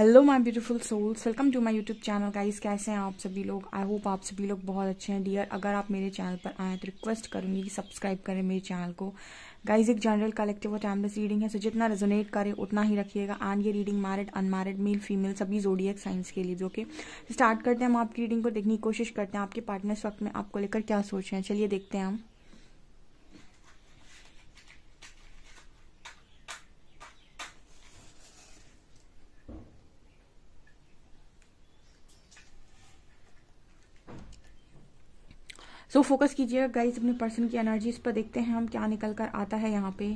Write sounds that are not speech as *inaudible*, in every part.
hello my beautiful souls welcome to my YouTube channel guys कैसे हैं आप सभी लोग आई होप आप सभी लोग बहुत अच्छे हैं डियर अगर आप मेरे चैनल पर आए तो रिक्वेस्ट करूंगी कि सब्सक्राइब करें मेरे चैनल को गाइस एक जनरल कलेक्टिव और टाइमलेस रीडिंग है सो जितना रेजोनेट करे उतना ही रखिएगा एंड ये reading married unmarried male female सभी जोडियक साइंस के लिए जो कि स्टार्ट करते हैं हम आपकी रीडिंग को देखने की कोशिश करते हैं आपके पार्टनर्स वक्त में आपको लेकर क्या सोच रहे हैं चलिए देखते हैं हम सो फोकस कीजिएगा गाइज अपने पर्सन की एनर्जीज पर देखते हैं हम क्या निकल कर आता है यहाँ पे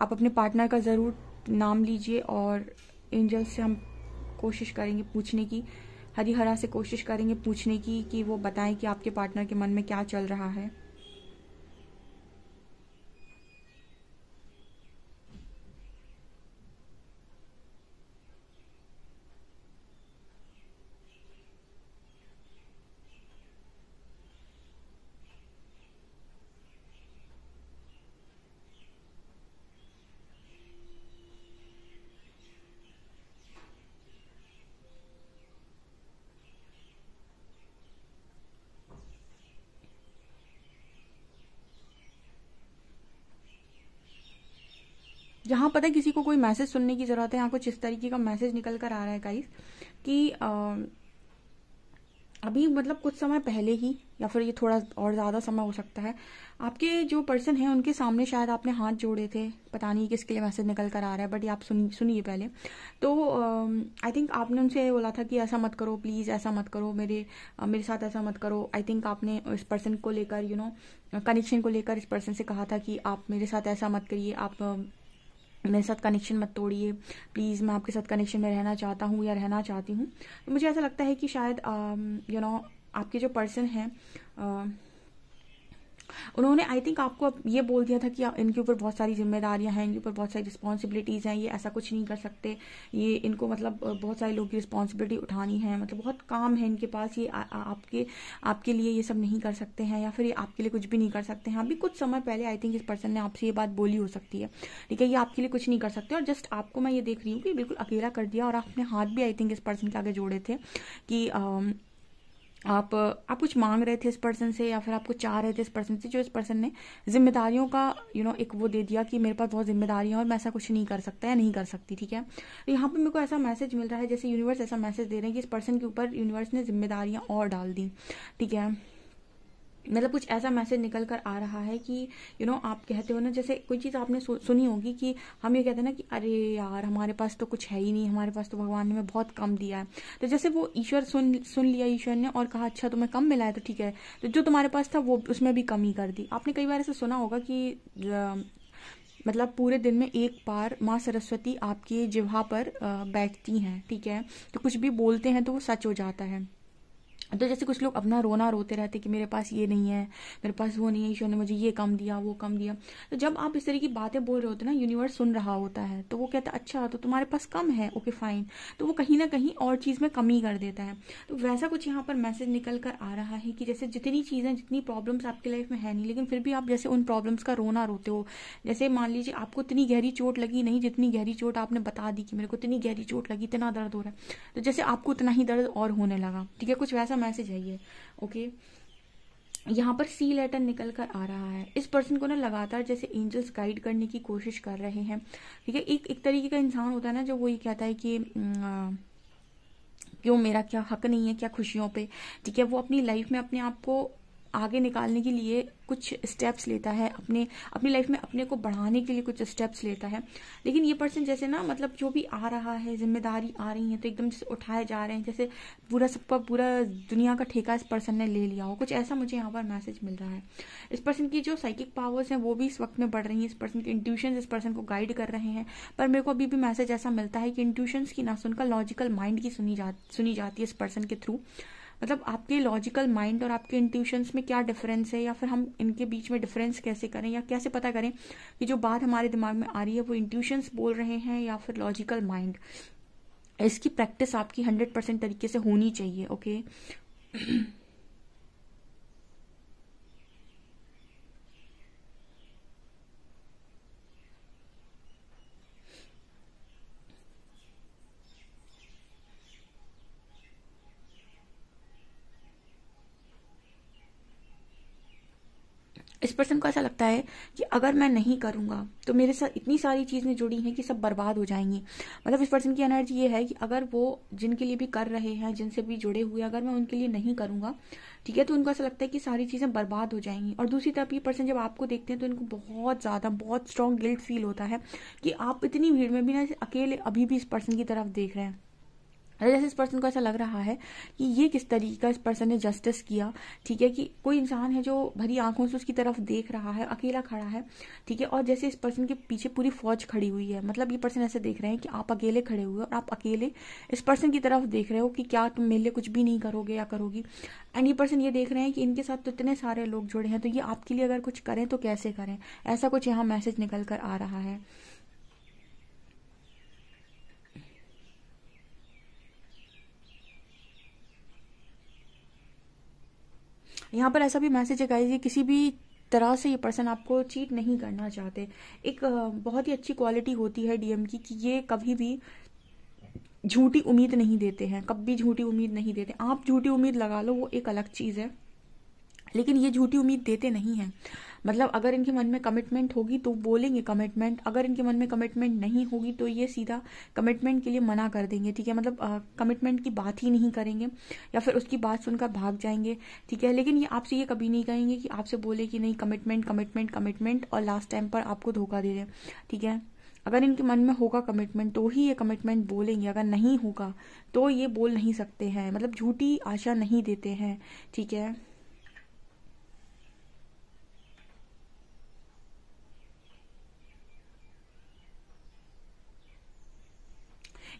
आप अपने पार्टनर का ज़रूर नाम लीजिए और एंजल से हम कोशिश करेंगे पूछने की हरी हरा से कोशिश करेंगे पूछने की कि वो बताएं कि आपके पार्टनर के मन में क्या चल रहा है जहां पता है किसी को कोई मैसेज सुनने की जरूरत है यहाँ कुछ इस तरीके का मैसेज निकल कर आ रहा है गाइस कि आ, अभी मतलब कुछ समय पहले ही या फिर ये थोड़ा और ज़्यादा समय हो सकता है आपके जो पर्सन है उनके सामने शायद आपने हाथ जोड़े थे पता नहीं किसके लिए मैसेज निकल कर आ रहा है बट ये आप सुन सुनिए पहले तो आई थिंक आपने उनसे बोला था कि ऐसा मत करो प्लीज़ ऐसा मत करो मेरे आ, मेरे साथ ऐसा मत करो आई थिंक आपने इस पर्सन को लेकर यू नो कनेक्शन को लेकर इस पर्सन से कहा था कि आप मेरे साथ ऐसा मत करिए आप मेरे साथ कनेक्शन मत तोड़िए प्लीज़ मैं आपके साथ कनेक्शन में रहना चाहता हूँ या रहना चाहती हूँ तो मुझे ऐसा लगता है कि शायद यू um, नो आपके जो पर्सन हैं uh, उन्होंने आई थिंक आपको ये बोल दिया था कि इनके ऊपर बहुत सारी जिम्मेदारियां हैं इनके ऊपर बहुत सारी रिस्पॉन्सिबिलिटीज़ हैं ये ऐसा कुछ नहीं कर सकते ये इनको मतलब बहुत सारे लोगों की रिस्पॉन्सिबिलिटी उठानी है मतलब बहुत काम है इनके पास ये आ, आ, आपके आपके लिए ये सब नहीं कर सकते हैं या फिर ये आपके लिए कुछ भी नहीं कर सकते हैं हाँ, अभी कुछ समय पहले आई थिंक इस पर्सन ने आपसे ये बात बोली हो सकती है ठीक है ये आपके लिए कुछ नहीं कर सकते और जस्ट आपको मैं ये देख रही हूँ कि बिल्कुल अकेला कर दिया और आपने हाथ भी आई थिंक इस पर्सन के आगे जोड़े थे कि आप आप कुछ मांग रहे थे इस पर्सन से या फिर आप कुछ चाह रहे थे इस पर्सन से जो इस पर्सन ने जिम्मेदारियों का यू you नो know, एक वो दे दिया कि मेरे पास बहुत जिम्मेदारियां और मैं ऐसा कुछ नहीं कर सकता या नहीं कर सकती ठीक है तो यहाँ पर मेरे को ऐसा मैसेज मिल रहा है जैसे यूनिवर्स ऐसा मैसेज दे रहे हैं कि इस पर्सन के ऊपर यूनिवर्स ने जिम्मेदारियां और डाल दी ठीक है मतलब कुछ ऐसा मैसेज निकल कर आ रहा है कि यू नो आप कहते हो ना जैसे कोई चीज़ आपने सुनी होगी कि हम ये कहते हैं ना कि अरे यार हमारे पास तो कुछ है ही नहीं हमारे पास तो भगवान ने हमें बहुत कम दिया है तो जैसे वो ईश्वर सुन सुन लिया ईश्वर ने और कहा अच्छा तुम्हें कम मिला है तो ठीक है तो जो तुम्हारे पास था वो उसमें भी कमी कर दी आपने कई बार ऐसा सुना होगा कि मतलब पूरे दिन में एक बार माँ सरस्वती आपके जिहा पर बैठती हैं ठीक है तो कुछ भी बोलते हैं तो वो सच हो जाता है तो जैसे कुछ लोग अपना रोना रोते रहते कि मेरे पास ये नहीं है मेरे पास वो नहीं है ईश्वर ने मुझे ये कम दिया वो कम दिया तो जब आप इस तरह की बातें बोल रहे होते ना यूनिवर्स सुन रहा होता है तो वो कहता है अच्छा तो तुम्हारे पास कम है ओके फाइन तो वो कहीं ना कहीं और चीज़ में कमी कर देता है तो वैसा कुछ यहाँ पर मैसेज निकल कर आ रहा है कि जैसे जितनी चीज़ें जितनी प्रॉब्लम्स आपकी लाइफ में है नहीं लेकिन फिर भी आप जैसे उन प्रॉब्लम्स का रोना रोते हो जैसे मान लीजिए आपको इतनी गहरी चोट लगी नहीं जितनी गहरी चोट आपने बता दी कि मेरे को इतनी गहरी चोट लगी इतना दर्द हो रहा है तो जैसे आपको उतना ही दर्द और होने लगा ठीक है कुछ वैसा मैसेज है ये ओके यहाँ पर सी लेटर निकल कर आ रहा है इस पर्सन को ना लगातार जैसे एंजल्स गाइड करने की कोशिश कर रहे हैं ठीक है एक एक तरीके का इंसान होता है ना जो वो ये कहता है कि क्यों मेरा क्या हक नहीं है क्या खुशियों पे ठीक है वो अपनी लाइफ में अपने आप को आगे निकालने के लिए कुछ स्टेप्स लेता है अपने अपनी लाइफ में अपने को बढ़ाने के लिए कुछ स्टेप्स लेता है लेकिन ये पर्सन जैसे ना मतलब जो भी आ रहा है जिम्मेदारी आ रही है तो एकदम जैसे उठाए जा रहे हैं जैसे पूरा सबका पूरा दुनिया का ठेका इस पर्सन ने ले लिया हो कुछ ऐसा मुझे यहाँ पर मैसेज मिल रहा है इस पर्सन की जो साइकिक पावर्स हैं वो भी इस वक्त में बढ़ रही हैं इस पर्सन की इंट्यूशन इस पर्सन को गाइड कर रहे हैं पर मेरे को अभी भी मैसेज ऐसा मिलता है कि इंट्यूशंस की ना सुनकर लॉजिकल माइंड की सुनी जा सुनी जाती है इस पर्सन के थ्रू मतलब आपके लॉजिकल माइंड और आपके इंट्यूशंस में क्या डिफरेंस है या फिर हम इनके बीच में डिफरेंस कैसे करें या कैसे पता करें कि जो बात हमारे दिमाग में आ रही है वो इंट्यूशंस बोल रहे हैं या फिर लॉजिकल माइंड इसकी प्रैक्टिस आपकी हंड्रेड परसेंट तरीके से होनी चाहिए ओके इस पर्सन को ऐसा लगता है कि अगर मैं नहीं करूंगा तो मेरे साथ इतनी सारी चीज़ें जुड़ी हैं कि सब बर्बाद हो जाएंगी मतलब इस पर्सन की एनर्जी ये है कि अगर वो जिनके लिए भी कर रहे हैं जिनसे भी जुड़े हुए अगर मैं उनके लिए नहीं करूंगा ठीक है तो उनको ऐसा लगता है कि सारी चीज़ें बर्बाद हो जाएंगी और दूसरी तरफ ये पर्सन जब आपको देखते हैं तो इनको बहुत ज़्यादा बहुत स्ट्रांग गिल्ट फील होता है कि आप इतनी भीड़ में भी ना अकेले अभी भी इस पर्सन की तरफ देख रहे हैं जैसे इस पर्सन को ऐसा लग रहा है कि ये किस तरीके का इस पर्सन ने जस्टिस किया ठीक है कि कोई इंसान है जो भरी आंखों से उसकी तरफ देख रहा है अकेला खड़ा है ठीक है और जैसे इस पर्सन के पीछे पूरी फौज खड़ी हुई है मतलब ये पर्सन ऐसे देख रहे हैं कि आप अकेले खड़े हुए और आप अकेले इस पर्सन की तरफ देख रहे हो कि क्या तुम मेरे लिए कुछ भी नहीं करोगे या करोगी एंड ये पर्सन ये देख रहे हैं कि इनके साथ तो इतने सारे लोग जुड़े हैं तो ये आपके लिए अगर कुछ करें तो कैसे करें ऐसा कुछ यहाँ मैसेज निकल कर आ रहा है यहाँ पर ऐसा भी मैसेज है गाइज ये किसी भी तरह से ये पर्सन आपको चीट नहीं करना चाहते एक बहुत ही अच्छी क्वालिटी होती है डीएम की कि ये कभी भी झूठी उम्मीद नहीं देते हैं कभी झूठी उम्मीद नहीं देते आप झूठी उम्मीद लगा लो वो एक अलग चीज़ है लेकिन ये झूठी उम्मीद देते नहीं हैं मतलब अगर इनके मन में कमिटमेंट होगी तो बोलेंगे कमिटमेंट अगर इनके मन में कमिटमेंट नहीं होगी तो ये सीधा कमिटमेंट के लिए मना कर देंगे ठीक है मतलब कमिटमेंट की बात ही नहीं करेंगे या फिर उसकी बात सुनकर भाग जाएंगे ठीक है लेकिन ये आपसे ये कभी नहीं कहेंगे कि आपसे बोले कि नहीं कमिटमेंट कमिटमेंट कमिटमेंट और लास्ट टाइम पर आपको धोखा दे दें ठीक है अगर इनके मन में होगा कमिटमेंट तो ही ये कमिटमेंट बोलेंगे अगर नहीं होगा तो ये बोल नहीं सकते हैं मतलब झूठी आशा नहीं देते हैं ठीक है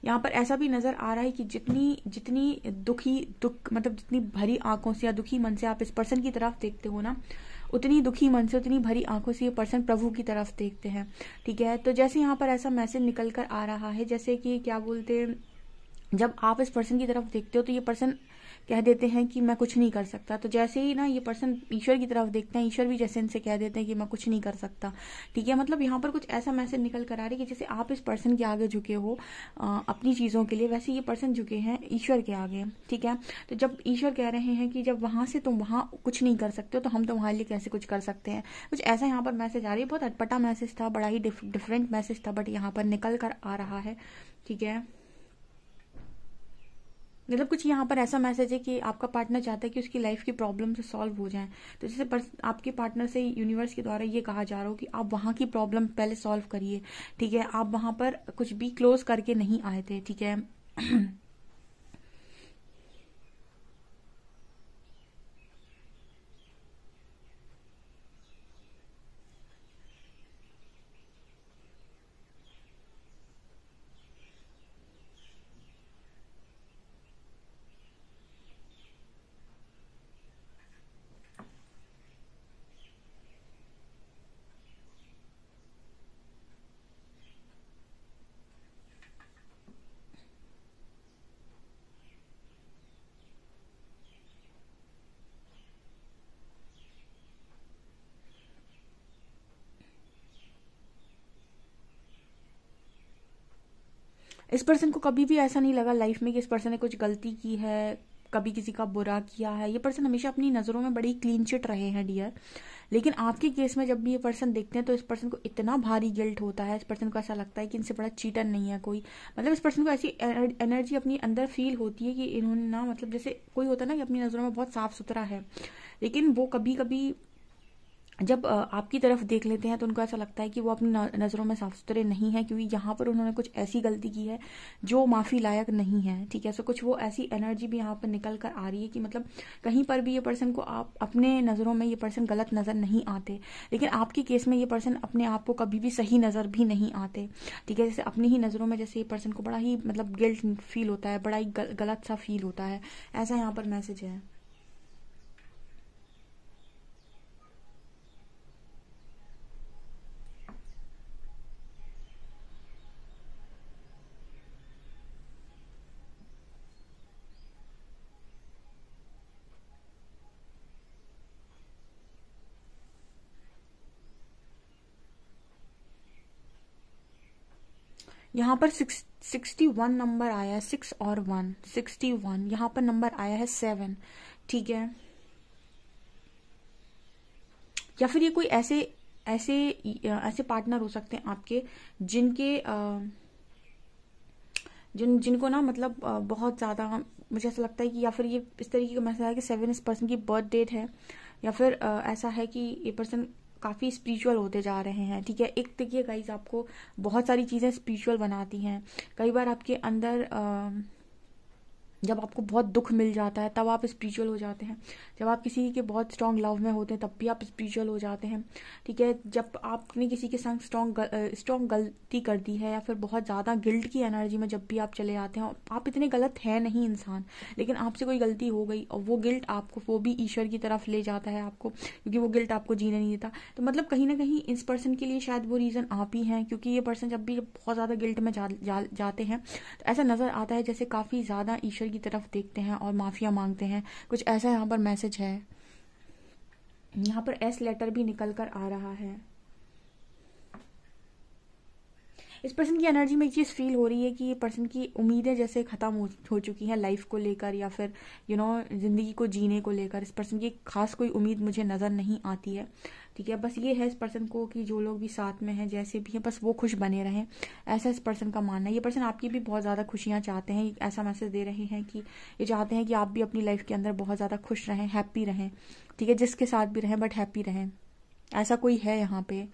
यहाँ पर ऐसा भी नजर आ रहा है कि जितनी जितनी दुखी दुख मतलब जितनी भरी आंखों से या दुखी मन से आप इस पर्सन की तरफ देखते हो ना उतनी दुखी मन से उतनी भरी आंखों से ये पर्सन प्रभु की तरफ देखते हैं ठीक है तो जैसे यहाँ पर ऐसा मैसेज निकल कर आ रहा है जैसे कि क्या बोलते हैं जब आप इस पर्सन की तरफ देखते हो तो ये पर्सन कह देते हैं कि मैं कुछ नहीं कर सकता तो जैसे ही ना ये पर्सन ईश्वर की तरफ देखते हैं ईश्वर भी जैसे इनसे कह देते हैं कि मैं कुछ नहीं कर सकता ठीक है मतलब यहाँ पर कुछ ऐसा मैसेज निकल कर आ रही है कि जैसे आप इस पर्सन के आगे झुके हो आ, अपनी चीज़ों के लिए वैसे ये पर्सन झुके हैं ईश्वर के आगे ठीक है तो जब ईश्वर कह रहे हैं कि जब वहां से तुम वहां कुछ नहीं कर सकते हो तो हम तुम्हारे लिए कैसे कुछ कर सकते हैं कुछ ऐसा यहाँ पर मैसेज आ रही है बहुत अटपटा मैसेज था बड़ा ही डिफरेंट मैसेज था बट यहाँ पर निकल कर आ रहा है ठीक है मतलब कुछ यहाँ पर ऐसा मैसेज है कि आपका पार्टनर चाहता है कि उसकी लाइफ की प्रॉब्लम से सॉल्व हो जाए तो जैसे आपके पार्टनर से यूनिवर्स के द्वारा ये कहा जा रहा हो कि आप वहाँ की प्रॉब्लम पहले सॉल्व करिए ठीक है आप वहाँ पर कुछ भी क्लोज करके नहीं आए थे ठीक है *clears throat* इस पर्सन को कभी भी ऐसा नहीं लगा लाइफ में कि इस पर्सन ने कुछ गलती की है कभी किसी का बुरा किया है ये पर्सन हमेशा अपनी नज़रों में बड़ी क्लीन चिट रहे हैं डियर लेकिन आपके केस में जब भी ये पर्सन देखते हैं तो इस पर्सन को इतना भारी गिल्ट होता है इस पर्सन को ऐसा लगता है कि इनसे बड़ा चीटर नहीं है कोई मतलब इस पर्सन को ऐसी एनर्जी अपनी अंदर फील होती है कि इन्होंने ना मतलब जैसे कोई होता ना कि अपनी नज़रों में बहुत साफ सुथरा है लेकिन वो कभी कभी जब आपकी तरफ देख लेते हैं तो उनको ऐसा लगता है कि वो अपनी नज़रों में साफ सुथरे नहीं है क्योंकि यहाँ पर उन्होंने कुछ ऐसी गलती की है जो माफ़ी लायक नहीं है ठीक है सो कुछ वो ऐसी एनर्जी भी यहाँ पर निकल कर आ रही है कि मतलब कहीं पर भी ये पर्सन को आप अपने नज़रों में ये पर्सन गलत नज़र नहीं आते लेकिन आपके केस में ये पर्सन अपने आप को कभी भी सही नज़र भी नहीं आते ठीक है जैसे अपनी ही नज़रों में जैसे ये पर्सन को बड़ा ही मतलब गिल्ट फील होता है बड़ा ही गलत सा फील होता है ऐसा यहाँ पर मैसेज है यहाँ पर सिक्सटी वन नंबर आया है सिक्स और वन सिक्सटी वन यहाँ पर नंबर आया है सेवन ठीक है या फिर ये कोई ऐसे ऐसे ऐसे पार्टनर हो सकते हैं आपके जिनके जिन जिनको ना मतलब बहुत ज़्यादा मुझे ऐसा लगता है कि या फिर ये इस तरीके का मैसेज है कि सेवन इस पर्सन की बर्थ डेट है या फिर ऐसा है कि ये पर्सन काफ़ी स्पिरिचुअल होते जा रहे हैं ठीक है एक देखिए गाइज आपको बहुत सारी चीज़ें स्पिरिचुअल बनाती हैं कई बार आपके अंदर आ, जब आपको बहुत दुख मिल जाता है तब आप स्पिरिचुअल हो जाते हैं जब आप किसी के बहुत स्ट्रांग लव में होते हैं तब भी आप स्पिरिचुअल हो जाते हैं ठीक है जब आपने किसी के संग स्ट्रांग स्ट्रांग गलती कर दी है या फिर बहुत ज़्यादा गिल्ट की एनर्जी में जब भी आप चले जाते हैं आप इतने गलत हैं नहीं इंसान लेकिन आपसे कोई गलती हो गई और वो गिल्ट आपको वो भी ईश्वर की तरफ ले जाता है आपको क्योंकि वो गिल्ट आपको जीने नहीं देता तो मतलब कहीं ना कहीं इस पर्सन के लिए शायद वो रीज़न आप ही हैं क्योंकि ये पर्सन जब भी बहुत ज़्यादा गिल्ट में जाते हैं तो ऐसा नज़र आता है जैसे काफ़ी ज़्यादा ईश्वर की तरफ देखते हैं और माफ़िया मांगते हैं कुछ ऐसा यहाँ पर मैसेज है यहाँ पर एस लेटर भी निकल कर आ रहा है इस पर्सन की एनर्जी में एक चीज़ फील हो रही है कि ये पर्सन की उम्मीदें जैसे ख़त्म हो, हो चुकी हैं लाइफ को लेकर या फिर यू नो ज़िंदगी को जीने को लेकर इस पर्सन की खास कोई उम्मीद मुझे नज़र नहीं आती है ठीक है बस ये है इस पर्सन को कि जो लोग भी साथ में हैं जैसे भी हैं बस वो खुश बने रहें ऐसा इस पर्सन का मानना है ये पर्सन आपकी भी बहुत ज़्यादा खुशियाँ चाहते हैं ऐसा मैसेज दे रहे हैं कि ये चाहते हैं कि आप भी अपनी लाइफ के अंदर बहुत ज़्यादा खुश रहें हैप्पी रहें ठीक है जिसके साथ भी रहें बट हैप्पी रहें ऐसा कोई है यहाँ पे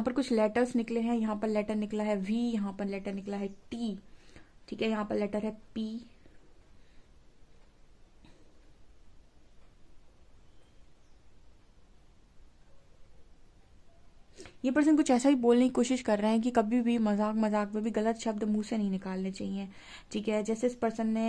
यहाँ पर कुछ लेटर्स निकले हैं यहाँ पर लेटर निकला है वी यहाँ पर लेटर निकला है टी ठीक है यहाँ पर लेटर है पी ये पर्सन कुछ ऐसा ही बोलने की कोशिश कर रहे हैं कि कभी भी मजाक मजाक में भी गलत शब्द मुंह से नहीं निकालने चाहिए ठीक है जैसे इस पर्सन ने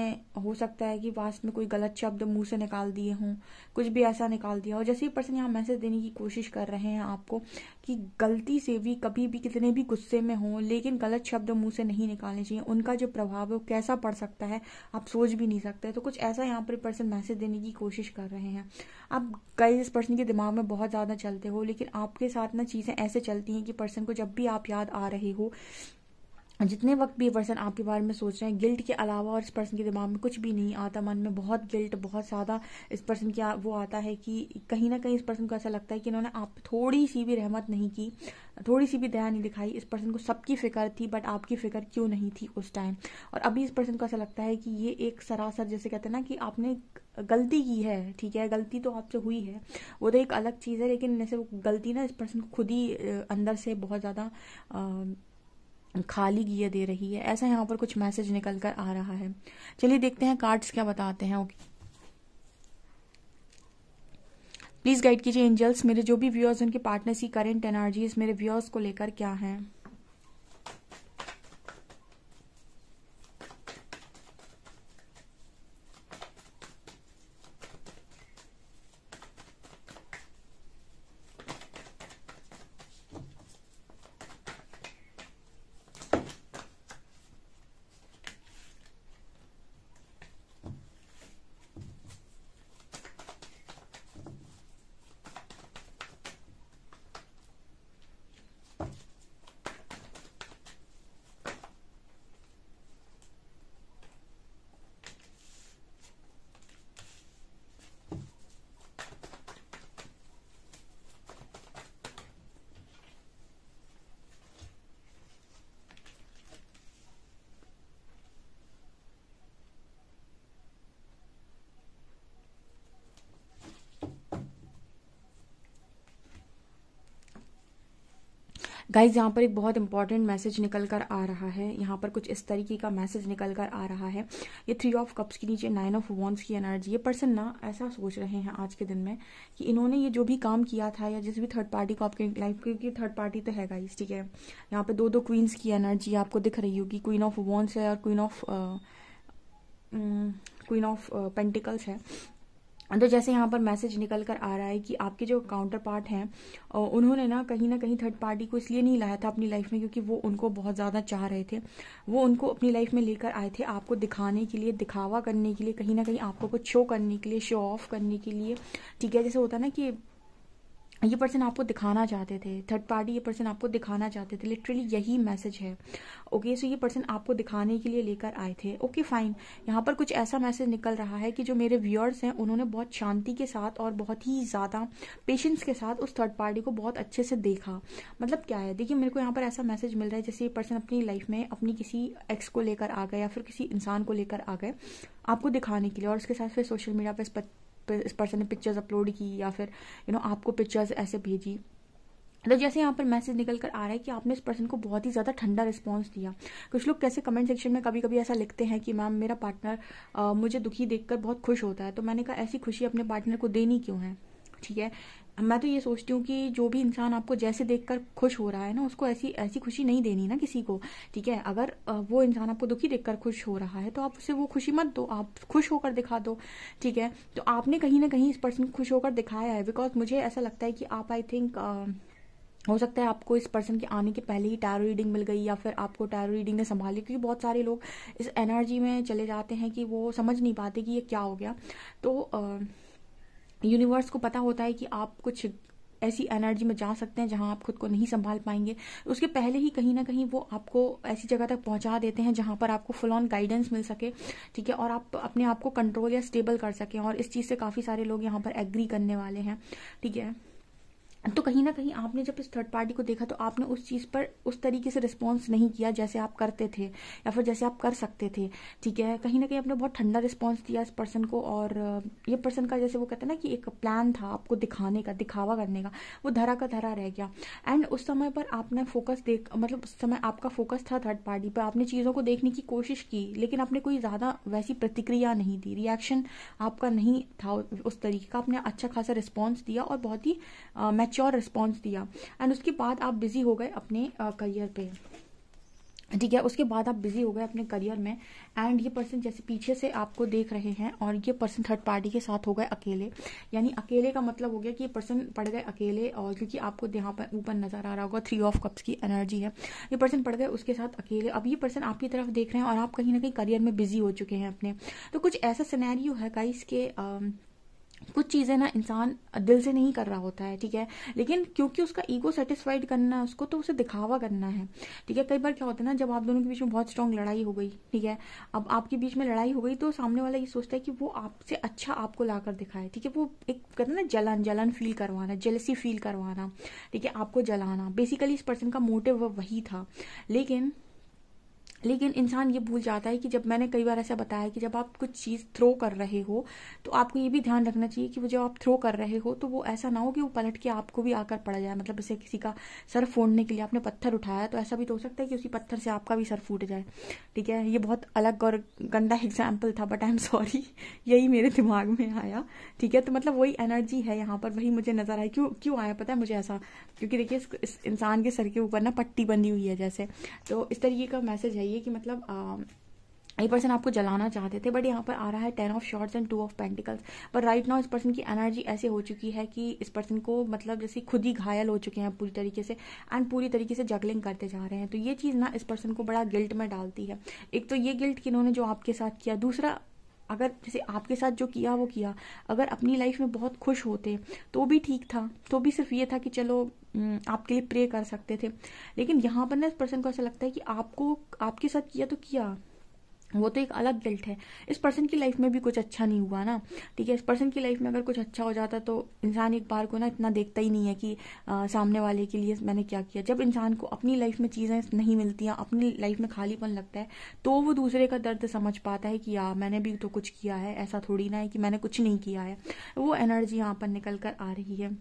हो सकता है कि वास्तव में कोई गलत शब्द मुंह से निकाल दिए हों कुछ भी ऐसा निकाल दिया हो जैसे ये पर्सन यहाँ मैसेज देने की कोशिश कर रहे हैं आपको कि गलती से भी कभी भी कितने भी गुस्से में हों लेकिन गलत शब्द मुंह से नहीं निकालने चाहिए उनका जो प्रभाव है वो कैसा पड़ सकता है आप सोच भी नहीं सकते तो कुछ ऐसा यहाँ पर पर्सन मैसेज देने की कोशिश कर रहे हैं आप कई इस पर्सन के दिमाग में बहुत ज़्यादा चलते हो लेकिन आपके साथ ना चीज़ें ऐसे से चलती हैं कि पर्सन को जब भी आप याद आ रहे हो जितने वक्त भी पर्सन आपके बारे में सोच रहे हैं गिल्ट के अलावा और इस पर्सन के दिमाग में कुछ भी नहीं आता मन में बहुत गिल्ट बहुत ज़्यादा इस पर्सन की वो आता है कि कहीं ना कहीं इस पर्सन को ऐसा लगता है कि इन्होंने आप थोड़ी सी भी रहमत नहीं की थोड़ी सी भी दया नहीं दिखाई इस पर्सन को सबकी फ़िक्र थी बट आपकी फ़िक्र क्यों नहीं थी उस टाइम और अभी इस पर्सन को ऐसा लगता है कि ये एक सरासर जैसे कहते हैं ना कि आपने गलती की है ठीक है गलती तो आपसे हुई है वो तो एक अलग चीज़ है लेकिन वो गलती ना इस पर्सन को खुद ही अंदर से बहुत ज़्यादा खाली किए दे रही है ऐसा यहाँ पर कुछ मैसेज निकल कर आ रहा है चलिए देखते हैं कार्ड्स क्या बताते हैं ओके प्लीज़ गाइड कीजिए एंजल्स मेरे जो भी व्यूअर्स उनके पार्टनर्स की करेंट एनर्जीज मेरे व्यूअर्स को लेकर क्या हैं गाइज यहाँ पर एक बहुत इंपॉर्टेंट मैसेज निकल कर आ रहा है यहाँ पर कुछ इस तरीके का मैसेज निकल कर आ रहा है ये थ्री ऑफ कप्स के नीचे नाइन ऑफ वॉन्स की एनर्जी ये पर्सन ना ऐसा सोच रहे हैं आज के दिन में कि इन्होंने ये जो भी काम किया था या जिस भी थर्ड पार्टी को आपके लाइफ क्योंकि थर्ड पार्टी तो है गाइज ठीक है यहाँ पर दो दो क्वींस की एनर्जी आपको दिख रही होगी क्वीन ऑफ वॉन्स है और queen of queen of pentacles है तो जैसे यहाँ पर मैसेज निकल कर आ रहा है कि आपके जो काउंटर पार्ट हैं उन्होंने ना कहीं ना कहीं थर्ड पार्टी को इसलिए नहीं लाया था अपनी लाइफ में क्योंकि वो उनको बहुत ज़्यादा चाह रहे थे वो उनको अपनी लाइफ में लेकर आए थे आपको दिखाने के लिए दिखावा करने के लिए कहीं ना कहीं आपको कुछ शो करने के लिए शो ऑफ करने के लिए ठीक है जैसे होता है ना कि ये पर्सन आपको दिखाना चाहते थे थर्ड पार्टी ये पर्सन आपको दिखाना चाहते थे लिटरली यही मैसेज है ओके okay, सो so ये पर्सन आपको दिखाने के लिए लेकर आए थे ओके फाइन यहाँ पर कुछ ऐसा मैसेज निकल रहा है कि जो मेरे व्यूअर्स हैं उन्होंने बहुत शांति के साथ और बहुत ही ज़्यादा पेशेंस के साथ उस थर्ड पार्टी को बहुत अच्छे से देखा मतलब क्या है देखिए मेरे को यहाँ पर ऐसा मैसेज मिल रहा है जैसे ये पर्सन अपनी लाइफ में अपनी किसी एक्स को लेकर आ गए या फिर किसी इंसान को लेकर आ गए आपको दिखाने के लिए और उसके साथ फिर सोशल मीडिया पर इस पर्सन ने पिक्चर्स अपलोड की या फिर यू नो आपको पिक्चर्स ऐसे भेजी तो जैसे यहाँ पर मैसेज निकल कर आ रहा है कि आपने इस पर्सन को बहुत ही ज़्यादा ठंडा रिस्पांस दिया कुछ लोग कैसे कमेंट सेक्शन में कभी कभी ऐसा लिखते हैं कि मैम मेरा पार्टनर आ, मुझे दुखी देखकर बहुत खुश होता है तो मैंने कहा ऐसी खुशी अपने पार्टनर को देनी क्यों है ठीक है मैं तो ये सोचती हूँ कि जो भी इंसान आपको जैसे देखकर खुश हो रहा है ना उसको ऐसी ऐसी खुशी नहीं देनी ना किसी को ठीक है अगर वो इंसान आपको दुखी देखकर खुश हो रहा है तो आप उसे वो खुशी मत दो आप खुश होकर दिखा दो ठीक है तो आपने कहीं ना कहीं इस पर्सन को खुश होकर दिखाया है बिकॉज मुझे ऐसा लगता है कि आप आई थिंक हो सकता है आपको इस पर्सन के आने के पहले ही टैरो रीडिंग मिल गई या फिर आपको टैरो रीडिंग ने संभाली क्योंकि बहुत सारे लोग इस एनर्जी में चले जाते हैं कि वो समझ नहीं पाते कि ये क्या हो गया तो uh, यूनिवर्स को पता होता है कि आप कुछ ऐसी एनर्जी में जा सकते हैं जहां आप खुद को नहीं संभाल पाएंगे उसके पहले ही कहीं ना कहीं वो आपको ऐसी जगह तक पहुंचा देते हैं जहां पर आपको फुल ऑन गाइडेंस मिल सके ठीक है और आप अपने आप को कंट्रोल या स्टेबल कर सकें और इस चीज़ से काफ़ी सारे लोग यहां पर एग्री करने वाले हैं ठीक है तो कहीं ना कहीं आपने जब इस थर्ड पार्टी को देखा तो आपने उस चीज पर उस तरीके से रिस्पॉन्स नहीं किया जैसे आप करते थे या फिर जैसे आप कर सकते थे ठीक है कहीं ना कहीं आपने बहुत ठंडा रिस्पॉन्स दिया इस पर्सन को और ये पर्सन का जैसे वो कहते हैं ना कि एक प्लान था आपको दिखाने का दिखावा करने का वो धरा का धरा रह गया एंड उस समय पर आपने फोकस देख मतलब उस समय आपका फोकस था थर्ड पार्टी पर आपने चीज़ों को देखने की कोशिश की लेकिन आपने कोई ज़्यादा वैसी प्रतिक्रिया नहीं दी रिएक्शन आपका नहीं था उस तरीके का आपने अच्छा खासा रिस्पॉन्स दिया और बहुत ही मैच्योर रिस्पॉन्स दिया एंड उसके बाद आप बिजी हो गए अपने करियर पे ठीक है उसके बाद आप बिजी हो गए अपने करियर में एंड ये पर्सन जैसे पीछे से आपको देख रहे हैं और ये पर्सन थर्ड पार्टी के साथ हो गए अकेले यानी अकेले का मतलब हो गया कि ये पर्सन पड़ गए अकेले और क्योंकि आपको यहाँ पर ऊपर नजर आ रहा होगा थ्री ऑफ कप्स की एनर्जी है ये पर्सन पड़ गए उसके साथ अकेले अब ये पर्सन आपकी तरफ देख रहे हैं और आप कहीं ना कहीं करियर में बिजी हो चुके हैं अपने तो कुछ ऐसा सिनेरियो है का इसके आ, कुछ चीजें ना इंसान दिल से नहीं कर रहा होता है ठीक है लेकिन क्योंकि उसका ईगो सेटिस्फाइड करना है उसको तो उसे दिखावा करना है ठीक है कई बार क्या होता है ना जब आप दोनों के बीच में बहुत स्ट्रांग लड़ाई हो गई ठीक है अब आपके बीच में लड़ाई हो गई तो सामने वाला ये सोचता है कि वो आपसे अच्छा आपको ला कर दिखाए ठीक है वो एक कहते ना जलन जलन फील करवाना जेलसी फील करवाना ठीक है आपको जलाना बेसिकली इस पर्सन का मोटिव वही था लेकिन लेकिन इंसान ये भूल जाता है कि जब मैंने कई बार ऐसा बताया कि जब आप कुछ चीज थ्रो कर रहे हो तो आपको ये भी ध्यान रखना चाहिए कि वो जब आप थ्रो कर रहे हो तो वो ऐसा ना हो कि वो पलट के आपको भी आकर पड़ जाए मतलब जैसे किसी का सर फोड़ने के लिए आपने पत्थर उठाया तो ऐसा भी तो हो सकता है कि उसी पत्थर से आपका भी सर फूट जाए ठीक है ये बहुत अलग और गंदा एग्जाम्पल था बट आई एम सॉरी यही मेरे दिमाग में आया ठीक है तो मतलब वही एनर्जी है यहाँ पर वही मुझे नजर आई क्यों क्यों आया पता है मुझे ऐसा क्योंकि देखिए इस इंसान के सर के ऊपर ना पट्टी बंधी हुई है जैसे तो इस तरीके का मैसेज है चाहिए कि मतलब ये पर्सन आपको जलाना चाहते थे बट यहाँ पर आ रहा है ten of swords and two of pentacles पर राइट नाउ इस पर्सन की एनर्जी ऐसे हो चुकी है कि इस पर्सन को मतलब जैसे खुद ही घायल हो चुके हैं पूरी तरीके से एंड पूरी तरीके से जगलिंग करते जा रहे हैं तो ये चीज़ ना इस पर्सन को बड़ा गिल्ट में डालती है एक तो ये गिल्ट कि इन्होंने जो आपके साथ किया दूसरा अगर जैसे आपके साथ जो किया वो किया अगर अपनी लाइफ में बहुत खुश होते तो भी ठीक था तो भी सिर्फ ये था कि चलो आपके लिए प्रे कर सकते थे लेकिन यहाँ पर ना इस पर्सन को ऐसा लगता है कि आपको आपके साथ किया तो किया वो तो एक अलग गिल्ट है इस पर्सन की लाइफ में भी कुछ अच्छा नहीं हुआ ना ठीक है इस पर्सन की लाइफ में अगर कुछ अच्छा हो जाता तो इंसान एक बार को ना इतना देखता ही नहीं है कि आ, सामने वाले के लिए मैंने क्या किया जब इंसान को अपनी लाइफ में चीज़ें नहीं मिलती हैं अपनी लाइफ में खालीपन लगता है तो वो दूसरे का दर्द समझ पाता है कि यार मैंने भी तो कुछ किया है ऐसा थोड़ी ना है कि मैंने कुछ नहीं किया है वो एनर्जी यहाँ पर निकल कर आ रही है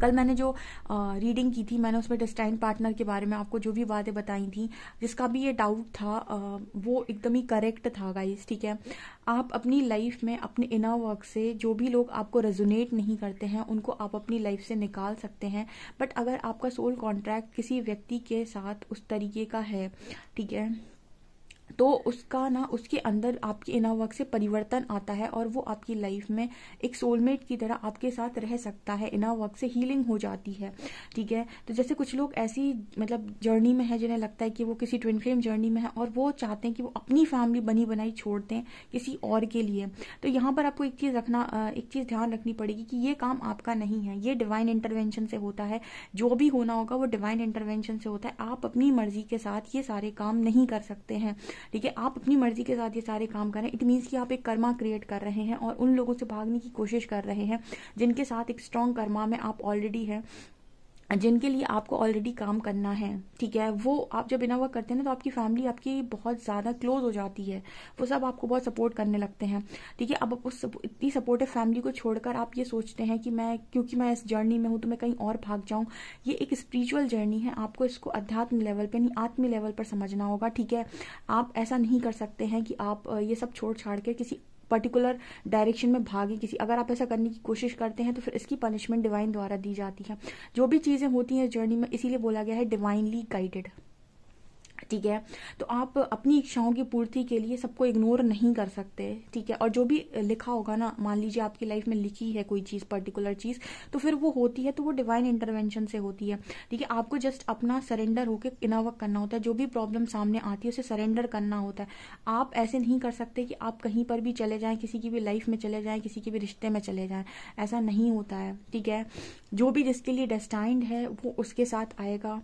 कल मैंने जो आ, रीडिंग की थी मैंने उसमें डिस्टाइन पार्टनर के बारे में आपको जो भी बातें बताई थी जिसका भी ये डाउट था आ, वो एकदम ही करेक्ट था गाइस ठीक है आप अपनी लाइफ में अपने इनर वर्क से जो भी लोग आपको रेजोनेट नहीं करते हैं उनको आप अपनी लाइफ से निकाल सकते हैं बट अगर आपका सोल कॉन्ट्रैक्ट किसी व्यक्ति के साथ उस तरीके का है ठीक है तो उसका ना उसके अंदर आपके इनर वर्क से परिवर्तन आता है और वो आपकी लाइफ में एक सोलमेट की तरह आपके साथ रह सकता है इनर वर्क से हीलिंग हो जाती है ठीक है तो जैसे कुछ लोग ऐसी मतलब जर्नी में है जिन्हें लगता है कि वो किसी ट्विन फ्लेम जर्नी में है और वो चाहते हैं कि वो अपनी फैमिली बनी बनाई छोड़ दें किसी और के लिए तो यहाँ पर आपको एक चीज़ रखना एक चीज़ ध्यान रखनी पड़ेगी कि ये काम आपका नहीं है ये डिवाइन इंटरवेंशन से होता है जो भी होना होगा वो डिवाइन इंटरवेंशन से होता है आप अपनी मर्जी के साथ ये सारे काम नहीं कर सकते हैं ठीक है आप अपनी मर्जी के साथ ये सारे काम करें इट मीन्स कि आप एक कर्मा क्रिएट कर रहे हैं और उन लोगों से भागने की कोशिश कर रहे हैं जिनके साथ एक स्ट्रांग कर्मा में आप ऑलरेडी हैं जिनके लिए आपको ऑलरेडी काम करना है ठीक है वो आप जब बिना वर्क करते हैं ना तो आपकी फैमिली आपकी बहुत ज़्यादा क्लोज हो जाती है वो सब आपको बहुत सपोर्ट करने लगते हैं ठीक है अब उस इतनी सपोर्टिव फैमिली को छोड़कर आप ये सोचते हैं कि मैं क्योंकि मैं इस जर्नी में हूँ तो मैं कहीं और भाग जाऊँ ये एक स्पिरिचुअल जर्नी है आपको इसको अध्यात्म लेवल पर नहीं आत्मी लेवल पर समझना होगा ठीक है आप ऐसा नहीं कर सकते हैं कि आप ये सब छोड़ छाड़ के किसी पर्टिकुलर डायरेक्शन में भागे किसी अगर आप ऐसा करने की कोशिश करते हैं तो फिर इसकी पनिशमेंट डिवाइन द्वारा दी जाती है जो भी चीज़ें होती हैं जर्नी में इसीलिए बोला गया है डिवाइनली गाइडेड ठीक है तो आप अपनी इच्छाओं की पूर्ति के लिए सबको इग्नोर नहीं कर सकते ठीक है और जो भी लिखा होगा ना मान लीजिए आपकी लाइफ में लिखी है कोई चीज पर्टिकुलर चीज तो फिर वो होती है तो वो डिवाइन इंटरवेंशन से होती है ठीक है आपको जस्ट अपना सरेंडर होकर इनावक करना होता है जो भी प्रॉब्लम सामने आती है उसे सरेंडर करना होता है आप ऐसे नहीं कर सकते कि आप कहीं पर भी चले जाएं किसी की भी लाइफ में चले जाएं किसी के भी रिश्ते में चले जाएं ऐसा नहीं होता है ठीक है जो भी जिसके लिए डेस्टाइंड है वो उसके साथ आएगा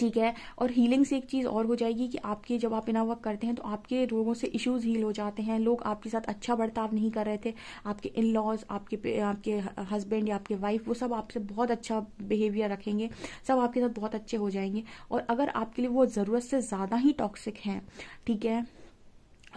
ठीक है और हीलिंग से एक चीज़ और हो जाएगी कि आपके जब आप इना वर्क करते हैं तो आपके रोगों से इश्यूज हील हो जाते हैं लोग आपके साथ अच्छा बर्ताव नहीं कर रहे थे आपके इन लॉज आपके आपके हस्बैंड या आपके वाइफ वो सब आपसे बहुत अच्छा बिहेवियर रखेंगे सब आपके साथ बहुत अच्छे हो जाएंगे और अगर आपके लिए वो ज़रूरत से ज़्यादा ही टॉक्सिक हैं ठीक है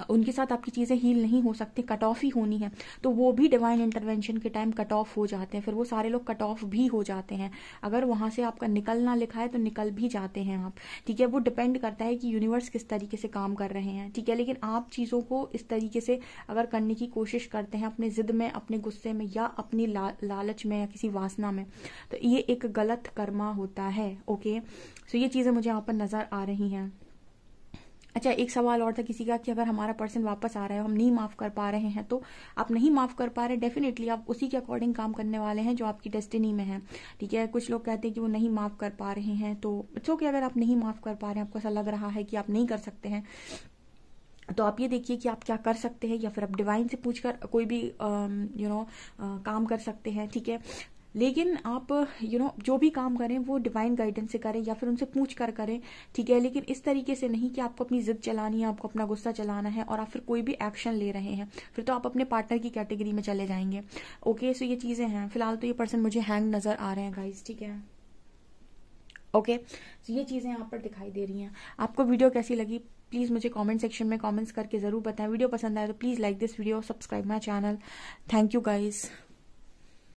उनके साथ आपकी चीज़ें हील नहीं हो सकती कट ऑफ ही होनी है तो वो भी डिवाइन इंटरवेंशन के टाइम कट ऑफ हो जाते हैं फिर वो सारे लोग कट ऑफ भी हो जाते हैं अगर वहां से आपका निकलना लिखा है तो निकल भी जाते हैं आप ठीक है वो डिपेंड करता है कि यूनिवर्स किस तरीके से काम कर रहे हैं ठीक है लेकिन आप चीज़ों को इस तरीके से अगर करने की कोशिश करते हैं अपने जिद में अपने गुस्से में या अपनी ला, लालच में या किसी वासना में तो ये एक गलत कर्मा होता है ओके सो ये चीज़ें मुझे यहाँ पर नज़र आ रही हैं अच्छा एक सवाल और था किसी का कि अगर हमारा पर्सन वापस आ रहा है हम नहीं माफ कर पा रहे हैं तो आप नहीं माफ कर पा रहे डेफिनेटली आप उसी के अकॉर्डिंग काम करने वाले हैं जो आपकी डेस्टिनी में है ठीक है कुछ लोग कहते हैं कि वो नहीं माफ कर पा रहे हैं तो इट्स ओके अगर आप नहीं माफ कर पा रहे हैं आपको ऐसा लग रहा है कि आप नहीं कर सकते हैं तो आप ये देखिए कि आप क्या कर सकते हैं या फिर आप डिवाइन से पूछकर कोई भी यू नो you know, काम कर सकते हैं ठीक है लेकिन आप यू you नो know, जो भी काम करें वो डिवाइन गाइडेंस से करें या फिर उनसे पूछ कर करें ठीक है लेकिन इस तरीके से नहीं कि आपको अपनी जिद चलानी है आपको अपना गुस्सा चलाना है और आप फिर कोई भी एक्शन ले रहे हैं फिर तो आप अपने पार्टनर की कैटेगरी में चले जाएंगे ओके सो ये चीजें हैं फिलहाल तो ये पर्सन मुझे हैंग नजर आ रहे हैं गाइज ठीक है ओके सो ये चीज़ें यहाँ पर दिखाई दे रही हैं आपको वीडियो कैसी लगी प्लीज़ मुझे कमेंट सेक्शन में कमेंट्स करके ज़रूर बताएं वीडियो पसंद आए तो please like this video subscribe my channel thank you guys